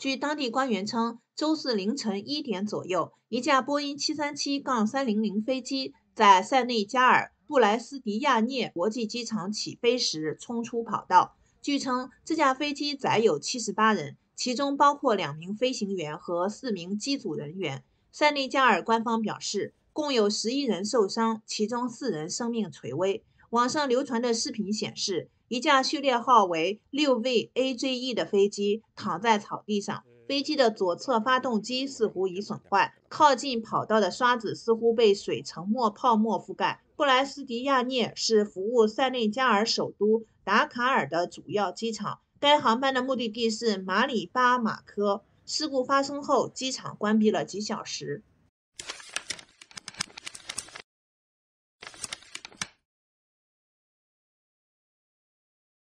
据当地官员称，周四凌晨一点左右，一架波音七三七三零零飞机在塞内加尔布莱斯迪亚涅国际机场起飞时冲出跑道。据称，这架飞机载有七十八人，其中包括两名飞行员和四名机组人员。塞内加尔官方表示，共有十一人受伤，其中四人生命垂危。网上流传的视频显示。一架序列号为六 VAGE 的飞机躺在草地上，飞机的左侧发动机似乎已损坏，靠近跑道的刷子似乎被水、沉没泡沫覆盖。布莱斯迪亚涅是服务塞内加尔首都达喀尔的主要机场，该航班的目的地是马里巴马科。事故发生后，机场关闭了几小时。